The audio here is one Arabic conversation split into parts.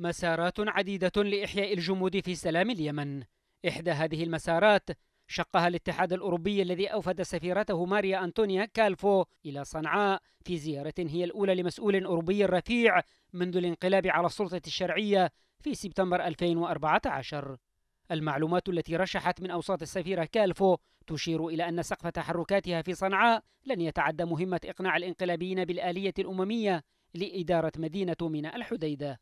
مسارات عديدة لإحياء الجمود في سلام اليمن إحدى هذه المسارات شقها الاتحاد الأوروبي الذي أوفد سفيرته ماريا أنطونيا كالفو إلى صنعاء في زيارة هي الأولى لمسؤول أوروبي رفيع منذ الانقلاب على السلطة الشرعية في سبتمبر 2014 المعلومات التي رشحت من أوساط السفيرة كالفو تشير إلى أن سقف تحركاتها في صنعاء لن يتعدى مهمة إقناع الانقلابيين بالآلية الأممية لإدارة مدينة ميناء الحديدة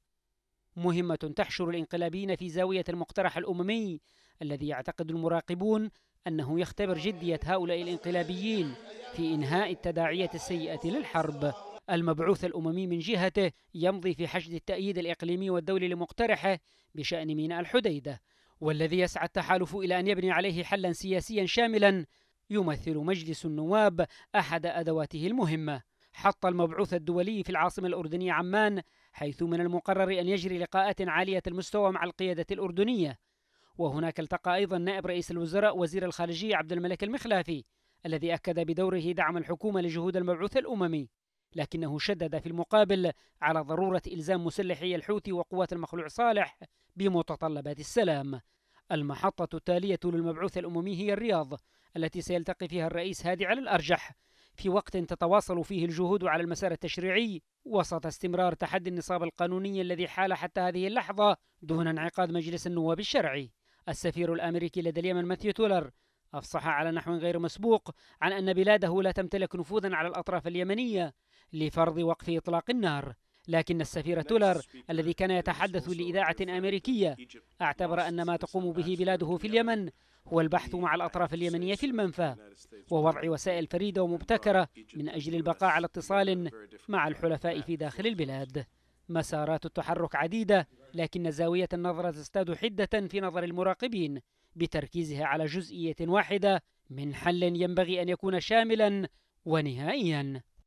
مهمة تحشر الانقلابيين في زاوية المقترح الأممي الذي يعتقد المراقبون أنه يختبر جدية هؤلاء الانقلابيين في إنهاء التداعية السيئة للحرب المبعوث الأممي من جهته يمضي في حشد التأييد الإقليمي والدولي لمقترحه بشأن ميناء الحديدة والذي يسعى التحالف إلى أن يبني عليه حلا سياسيا شاملا يمثل مجلس النواب أحد أدواته المهمة حط المبعوث الدولي في العاصمة الأردنية عمان حيث من المقرر أن يجري لقاءات عالية المستوى مع القيادة الأردنية وهناك التقى أيضا نائب رئيس الوزراء وزير الخارجية عبد الملك المخلافي الذي أكد بدوره دعم الحكومة لجهود المبعوث الأممي لكنه شدد في المقابل على ضرورة إلزام مسلحي الحوثي وقوات المخلوع صالح بمتطلبات السلام المحطة التالية للمبعوث الأممي هي الرياض التي سيلتقي فيها الرئيس هادي على الأرجح في وقت تتواصل فيه الجهود على المسار التشريعي وسط استمرار تحدي النصاب القانوني الذي حال حتى هذه اللحظة دون انعقاد مجلس النواب الشرعي السفير الأمريكي لدى اليمن ماثيو تولر أفصح على نحو غير مسبوق عن أن بلاده لا تمتلك نفوذا على الأطراف اليمنية لفرض وقف إطلاق النار لكن السفير تولر الذي كان يتحدث لإذاعة أمريكية اعتبر أن ما تقوم به بلاده في اليمن هو البحث مع الأطراف اليمنية في المنفى ووضع وسائل فريدة ومبتكرة من أجل البقاء على اتصال مع الحلفاء في داخل البلاد مسارات التحرك عديدة لكن زاوية النظر تزداد حدة في نظر المراقبين بتركيزها على جزئية واحدة من حل ينبغي أن يكون شاملا ونهائيا